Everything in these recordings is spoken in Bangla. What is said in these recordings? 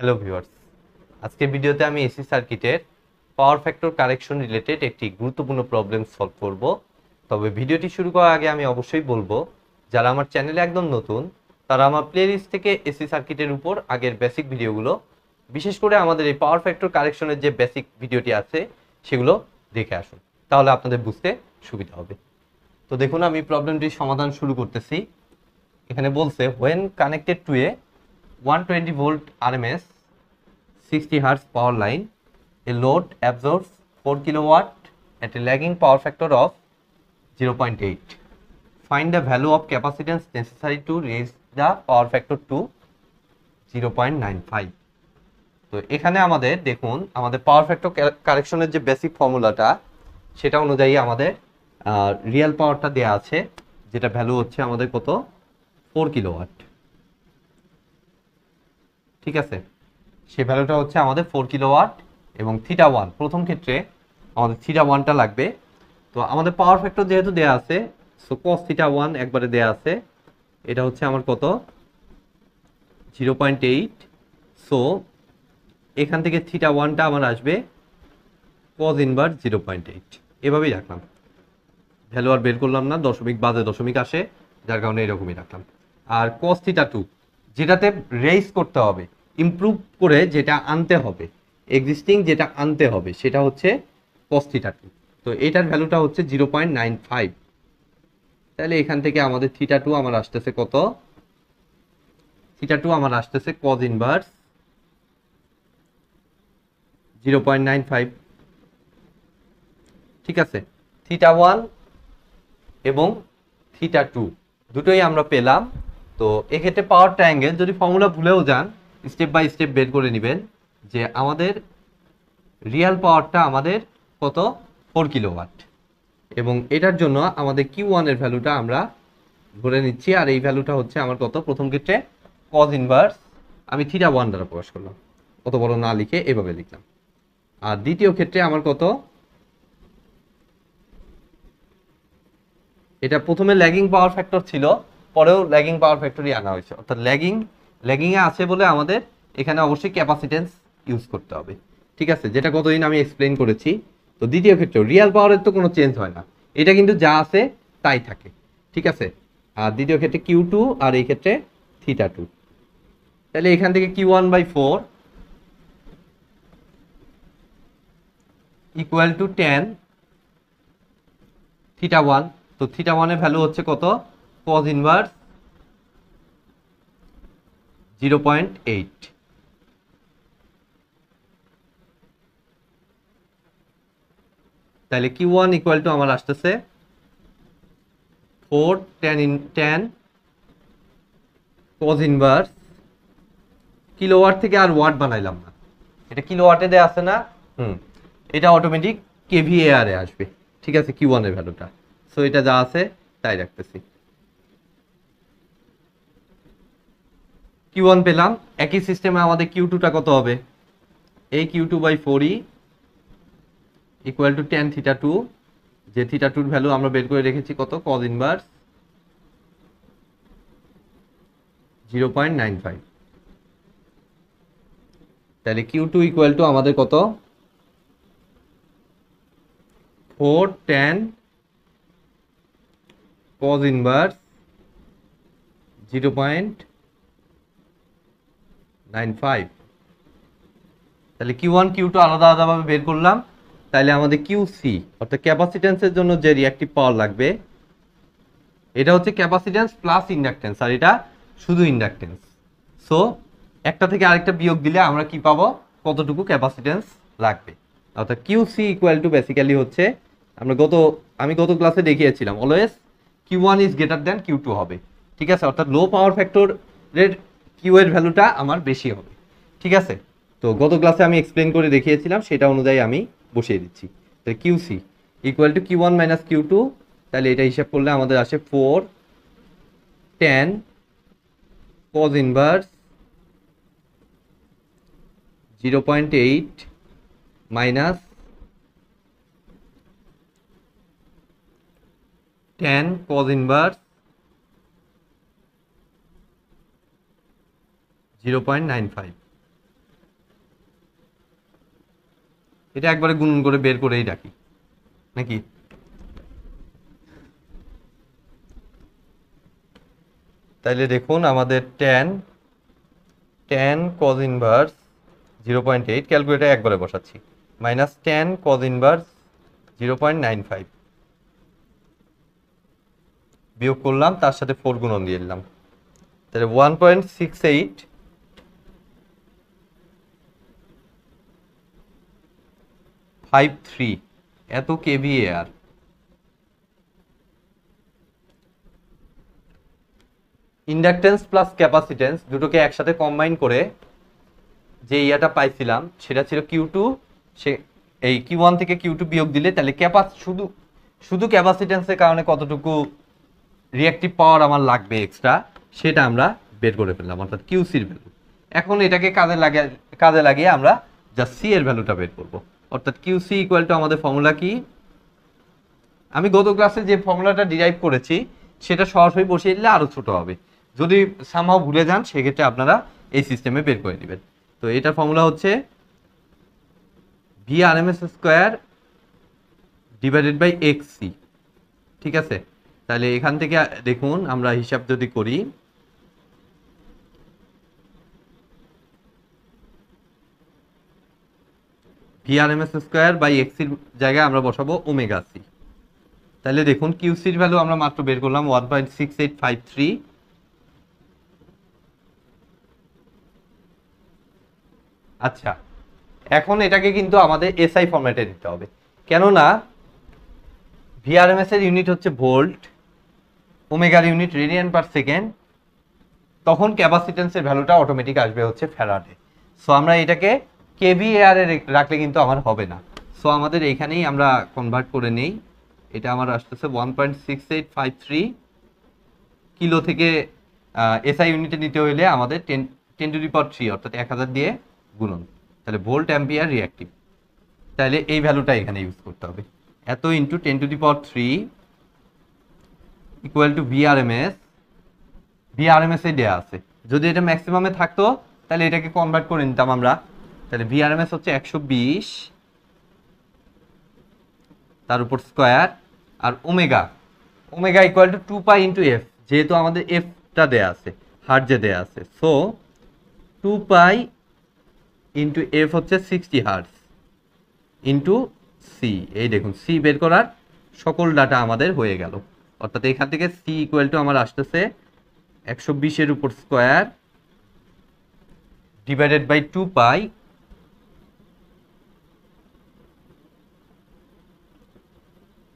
হ্যালো ভিউয়ার্স আজকের ভিডিওতে আমি এসি সার্কিটের পাওয়ার ফ্যাক্টর কারেকশন রিলেটেড একটি গুরুত্বপূর্ণ প্রবলেম সলভ করব তবে ভিডিওটি শুরু করার আগে আমি অবশ্যই বলবো যারা আমার চ্যানেলে একদম নতুন তারা আমার প্লেলিস্ট থেকে এসি সার্কিটের উপর আগের বেসিক ভিডিওগুলো বিশেষ করে আমাদের এই পাওয়ার ফ্যাক্টর কারেকশনের যে বেসিক ভিডিওটি আছে সেগুলো দেখে আসুন তাহলে আপনাদের বুঝতে সুবিধা হবে তো দেখুন আমি প্রবলেমটির সমাধান শুরু করতেছি এখানে বলছে when connected to a 120 volt RMS, 60 Hz power line, a load absorbs 4 kilowatt at a lagging power factor of 0.8. Find the value of capacitance necessary to raise the power factor to 0.95. তো এখানে আমাদের দেখুন আমাদের পাওয়ার ফ্যাক্টর কারেকশনের যে বেসিক ফর্মুলাটা সেটা অনুযায়ী আমাদের রিয়েল পাওয়ারটা দেয়া আছে যেটা ভ্যালু হচ্ছে আমাদের কত ফোর কিলোওয়াট ঠিক আছে সে ভ্যালুটা হচ্ছে আমাদের ফোর কিলোওয়াট এবং থিটা ওয়ান প্রথম ক্ষেত্রে আমাদের থিটা ওয়ানটা লাগবে তো আমাদের পাওয়ার ফ্যাক্টর যেহেতু দেয়া আছে সো কস থিটা ওয়ান একবারে দেয়া আছে এটা হচ্ছে আমার কত জিরো পয়েন্ট এইট সো এখান থেকে থিটা ওয়ানটা আমার আসবে cos inverse zero point eight এভাবেই রাখলাম ভ্যালু আর বের করলাম না দশমিক বাজে দশমিক আসে যার কারণে এরকমই রাখলাম আর কস থিটা টু যেটাতে রেস করতে হবে ইমপ্রুভ করে যেটা আনতে হবে এক্সিস্টিং যেটা আনতে হবে সেটা হচ্ছে কস্তিটা টু তো এটার ভ্যালুটা হচ্ছে জিরো পয়েন্ট নাইন ফাইভ তাহলে এখান থেকে আমাদের থিটা টু আমার আসতেছে কত থিটা টু আমার আসতেছে cos inverse zero point nine five ঠিক আছে থিটা ওয়ান এবং থিটা টু দুটোই আমরা পেলাম তো এক্ষেত্রে পাওয়ার ট্রায়াঙ্গেল যদি ফর্মুলা ভুলেও যান স্টেপ বাই স্টেপ বের করে নেবেন যে আমাদের রিয়াল পাওয়ারটা আমাদের কত ফোর কিলোওয়াট এবং এটার জন্য আমাদের কিউ ওয়ানের ভ্যালুটা আমরা ধরে নিচ্ছি আর এই ভ্যালুটা হচ্ছে আমার কত প্রথম ক্ষেত্রে কজ ইনভার্স আমি থিটা ওয়ান দ্বারা প্রকাশ করলাম কত বড় না লিখে এভাবে লিখলাম আর দ্বিতীয় ক্ষেত্রে আমার কত এটা প্রথমে ল্যাগিং পাওয়ার ফ্যাক্টর ছিল পরেও ল্যাগিং পাওয়ার ফ্যাক্টরই আনা হয়েছে অর্থাৎ ল্যাগিং ল্যাগিংয়ে আছে বলে আমাদের এখানে অবশ্যই ক্যাপাসিটেন্স ইউজ করতে হবে ঠিক আছে যেটা কতদিন আমি এক্সপ্লেন করেছি তো দ্বিতীয় ক্ষেত্রে রিয়াল পাওয়ারের তো কোনো চেঞ্জ হয় না এটা কিন্তু যা আছে তাই থাকে ঠিক আছে আর দ্বিতীয় ক্ষেত্রে কিউ টু আর এই ক্ষেত্রে থিটা টু তাহলে এখান থেকে Q one by four equal to tan theta one তো থিটা ওয়ানের ভ্যালু হচ্ছে কত cos inverse zero point eight তাহলে কিউ ওয়ান ইকুয়াল টু আমার আসতেছে four tan in tan cos inverse kilowatt থেকে আর ওয়াট বানাইলাম না এটা কিলোওয়াটে দেয়া আছে না হুম এটা অটোমেটিক কেভিএ আরে আসবে ঠিক আছে কিউ ওয়ানের ভ্যালুটা সো এটা যা আছে তাই রাখতেছি কিউ ওয়ান পেলাম একই সিস্টেমে আমাদের কিউ টুটা কত হবে এই কিউ টু বাই ফোর ই equal to tan theta two যে থিটা টুর ভ্যালু আমরা বের করে রেখেছি কত cos inverse zero point nine five তাহলে কিউ টু ইকুয়াল টু আমাদের কত four tan cos inverse zero point nine five তাহলে কিউ ওয়ান কিউ টু আলাদা আলাদাভাবে বের করলাম তাহলে আমাদের কিউ সি অর্থাৎ ক্যাপাসিটেন্সের জন্য যে রিয়াক্টিভ পাওয়ার লাগবে এটা হচ্ছে ক্যাপাসিটেন্স প্লাস ইন্ডাকটেন্স আর এটা শুধু ইন্ডাকটেন্স সো একটা থেকে আরেকটা বিয়োগ দিলে আমরা কি পাবো কতটুকু ক্যাপাসিটেন্স লাগবে অর্থাৎ Q C equal to basically হচ্ছে আমরা গত আমি গত ক্লাসে দেখিয়েছিলাম always Q one is greater than Q two হবে ঠিক আছে অর্থাৎ লো পাওয়ার ফ্যাক্টরের কিউ এর ভ্যালুটা আমার বেশি হবে ঠিক আছে তো গত ক্লাসে আমি এক্সপ্লেন করে দেখিয়েছিলাম সেটা অনুযায়ী আমি বসিয়ে দিচ্ছি তাহলে Q C equal to Q one minus Q two তাহলে এটা হিসাব করলে আমাদের আসে four tan cos inverse zero point eight minus tan cos inverse zero point nine five এটা একবারে গুণন করে বের করেই রাখি নাকি তাইলে দেখুন আমাদের ten tan cos inverse zero point eight calculator একবারে বসাচ্ছি minus tan cos inverse zero point nine five বিয়োগ করলাম তার সাথে ফোর গুণন দিয়ে দিলাম তাহলে one point six eight five three এত কেভিএআর ইন্ডাকটেন্স প্লাস ক্যাপাসিটেন্স দুটোকে একসাথে কম্বাইন করে যে ইয়াটা পাইছিলাম সেটা ছিল কিউ টু সে এই কিউ ওয়ান থেকে কিউ টু বিয়োগ দিলে তাহলে ক্যাপাস শুধু শুধু ক্যাপাসিটেন্সের কারণে কতটুকু রিয়াক্টিভ পাওয়ার আমার লাগবে এক্সট্রা সেটা আমরা বের করে ফেললাম অর্থাৎ কিউ সির ভ্যালু এখন এটাকে কাজে লাগে কাজে লাগিয়ে আমরা জাস্ট সি এর ভ্যালুটা বের করবো অর্থাৎ সি ইকুয়াল টু আমাদের ফর্মুলা কি আমি গত ক্লাসে যে ফর্মুলাটা ডিরাইভ করেছি সেটা সরাসরি বসিয়ে দিলে আরও ছোট হবে যদি সামাও ভুলে যান সেক্ষেত্রে আপনারা এই সিস্টেমে বের করে নেবেন তো এটার ফর্মুলা হচ্ছে V R M S square divided by X C ঠিক আছে তাহলে এখান থেকে দেখুন আমরা হিসাব যদি করি ভিআরএমএস স্কোয়ার বাই এক্সির জায়গায় আমরা বসাবো ওমেগা সি তাহলে দেখুন কিউসির ভ্যালু আমরা মাত্র বের করলাম one point six eight five three আচ্ছা এখন এটাকে কিন্তু আমাদের এসআই ফরম্যাটে নিতে হবে কেননা ভিআরএমএস এর ইউনিট হচ্ছে ভোল্ট ওমেগার ইউনিট রেডিয়ান পার সেকেন্ড তখন ক্যাপাসিটেন্সের ভ্যালুটা অটোমেটিক আসবে হচ্ছে ফ্যারাডে সো আমরা এটাকে কেভিএআর এ রাখলে কিন্তু আমার হবে না সো আমাদের এইখানেই আমরা কনভার্ট করে নেই এটা আমার আসতেছে one point six eight five three kilo থেকে এসআই ইউনিটে নিতে হইলে আমাদের টেন টেন টু রিপর থ্রি অর্থাৎ এক হাজার দিয়ে গুণন তাহলে ভোল্ট অ্যাম্পিয়ার রিয়াক্টিভ তাহলে এই ভ্যালুটা এখানে ইউজ করতে হবে এত into ten to the power three equal to VRMS ভিআরএমএসে দেওয়া আছে যদি এটা ম্যাক্সিমামে থাকতো তাহলে এটাকে কনভার্ট করে নিতাম আমরা তাহলে ভিআরএমএস হচ্ছে একশো বিশ তার উপর স্কোয়ার আর omega omega equal to two pi into F যেহেতু আমাদের এফটা দেয়া আছে যে দেয়া আছে so two pi into F হচ্ছে সিক্সটি হার্টস ইন্টু সি এই দেখুন সি বের করার সকল ডাটা আমাদের হয়ে গেল অর্থাৎ এখান থেকে সি ইকুয়াল টু আমার আসতেছে একশো বিশের উপর square divided by two pi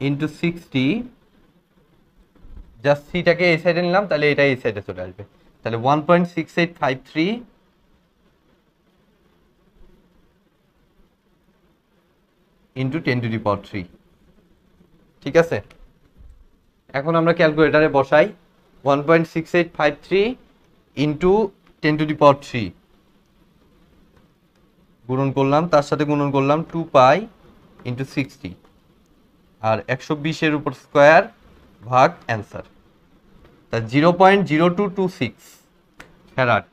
into sixty just সিটাকে এই সাইডে নিলাম তাহলে এটা এই সাইডে চলে আসবে তাহলে one point six eight five three into ten to the three ঠিক আছে এখন আমরা ক্যালকুলেটারে বসাই one point six eight five three into ten to the three গুণন করলাম তার সাথে গুণন করলাম টু পাই ইন্টু সিক্সটি আর একশো বিশের উপর স্কোয়ার ভাগ অ্যান্সার তা zero point zero two two six farad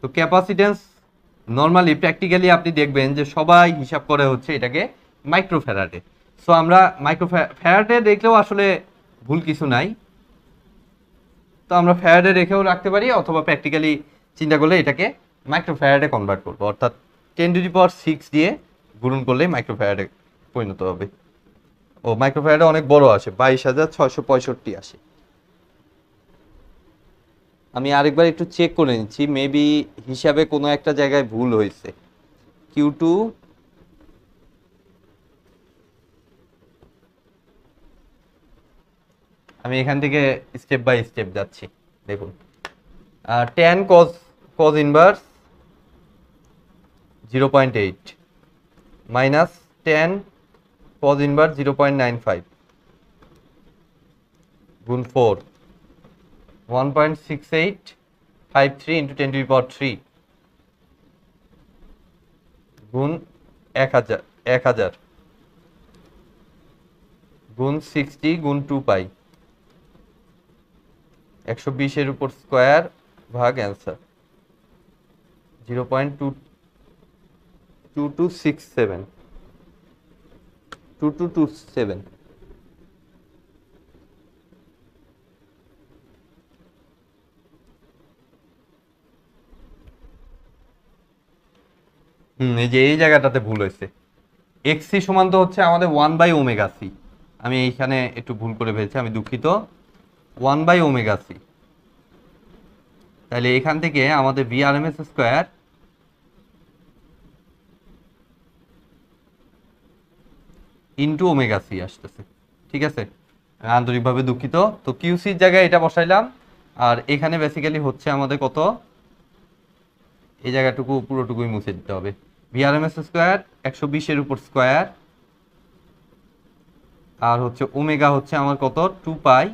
তো ক্যাপাসিটেন্স নর্মালি প্র্যাকটিক্যালি আপনি দেখবেন যে সবাই হিসাব করে হচ্ছে এটাকে মাইক্রোফ্যারাটে সো আমরা মাইক্রো ফ্যারাটে দেখলেও আসলে ভুল কিছু নাই তো আমরা ফ্যারাডে রেখেও রাখতে পারি অথবা প্র্যাকটিক্যালি চিন্তা করলে এটাকে মাইক্রোফ্যারাটে কনভার্ট করবো অর্থাৎ ten to the power six দিয়ে গুণন করলে মাইক্রোফ্যারাডে পরিণত হবে ও মাইক্রোফ্যারাডে অনেক বড় আসে বাইশ হাজার ছয়শো পঁয়ষট্টি আসে আমি আরেকবার একটু চেক করে নিচ্ছি মেবি হিসাবে কোনো একটা জায়গায় ভুল হয়েছে কিউ টু আমি এখান থেকে স্টেপ বাই স্টেপ যাচ্ছি দেখুন tan cos cos inverse zero point eight minus tan cos inverse zero point nine five গুণ four one point six eight five three into ten to power three গুণ এক হাজার এক হাজার গুণ সিক্সটি গুণ টু পাই একশো বিশের উপর স্কোয়ার ভাগ answer zero point two two two six seven two two two seven hmm এই যে এই জায়গাটাতে ভুল হয়েছে এক্স সি সমান তো হচ্ছে আমাদের ওয়ান বাই ওমেগা সি আমি এইখানে একটু ভুল করে ফেলেছি আমি দুঃখিত ওয়ান বাই ওমেগা সি তাহলে এখান থেকে আমাদের VRMS square into omega C আসতেছে ঠিক আছে আন্তরিকভাবে দুঃখিত তো কিউসির জায়গায় এটা বসাইলাম আর এখানে বেসিক্যালি হচ্ছে আমাদের কত এই জায়গাটুকু পুরোটুকুই মুছে দিতে হবে ভিআরএমএস স্কোয়ার একশো বিশের উপর স্কোয়ার আর হচ্ছে ওমেগা হচ্ছে আমার কত two pi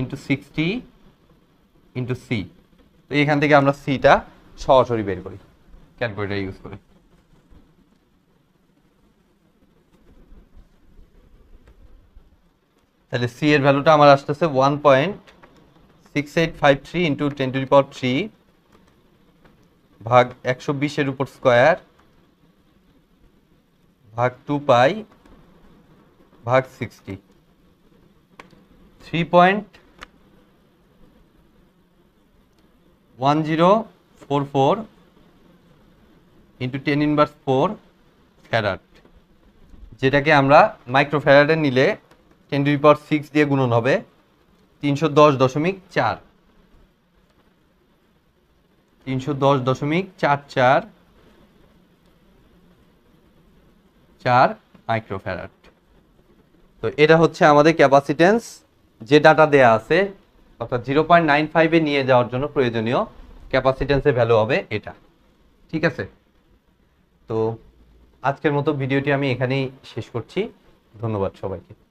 into sixty into C তো এখান থেকে আমরা সিটা সরাসরি বের করি ক্যালকুলেটার ইউজ করে তাহলে সি এর ভ্যালুটা আমার আসতেছে one point six eight five three into ten to power three ভাগ একশো বিশের উপর স্কোয়ার ভাগ টু পাই ভাগ sixty three point one zero four four into ten inverse four farad যেটাকে আমরা মাইক্রো নিলে ten to the power six দিয়ে গুণন হবে তিনশো দশ দশমিক চার তিনশো দশ দশমিক চার চার চার মাইক্রোফ্যারাট তো এটা হচ্ছে আমাদের ক্যাপাসিটেন্স যে ডাটা দেয়া আছে অর্থাৎ জিরো পয়েন্ট নাইন ফাইভে নিয়ে যাওয়ার জন্য প্রয়োজনীয় ক্যাপাসিটেন্সের ভ্যালু হবে এটা ঠিক আছে তো আজকের মতো ভিডিওটি আমি এখানেই শেষ করছি ধন্যবাদ সবাইকে